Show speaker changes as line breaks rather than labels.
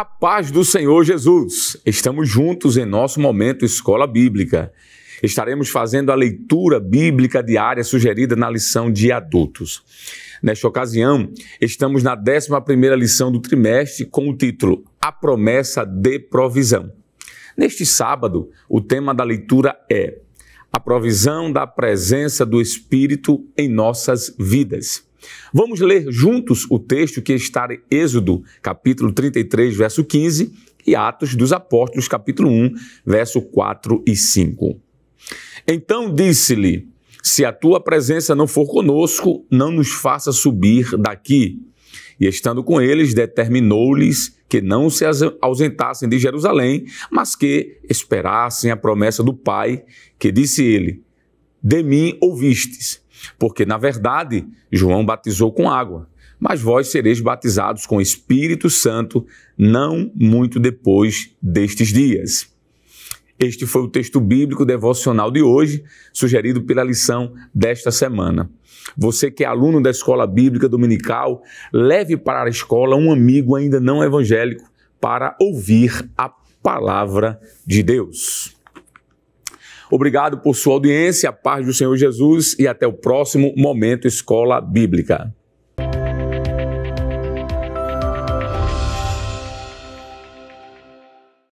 A paz do Senhor Jesus. Estamos juntos em nosso momento Escola Bíblica. Estaremos fazendo a leitura bíblica diária sugerida na lição de adultos. Nesta ocasião, estamos na 11 lição do trimestre com o título A promessa de provisão. Neste sábado, o tema da leitura é a provisão da presença do Espírito em nossas vidas. Vamos ler juntos o texto que está em Êxodo, capítulo 33, verso 15, e Atos dos Apóstolos, capítulo 1, verso 4 e 5. Então disse-lhe: Se a tua presença não for conosco, não nos faça subir daqui. E estando com eles, determinou-lhes que não se ausentassem de Jerusalém, mas que esperassem a promessa do Pai, que disse ele: de mim ouvistes. Porque, na verdade, João batizou com água, mas vós sereis batizados com Espírito Santo não muito depois destes dias. Este foi o texto bíblico devocional de hoje, sugerido pela lição desta semana. Você que é aluno da Escola Bíblica Dominical, leve para a escola um amigo ainda não evangélico para ouvir a palavra de Deus. Obrigado por sua audiência, a paz do Senhor Jesus e até o próximo Momento Escola Bíblica.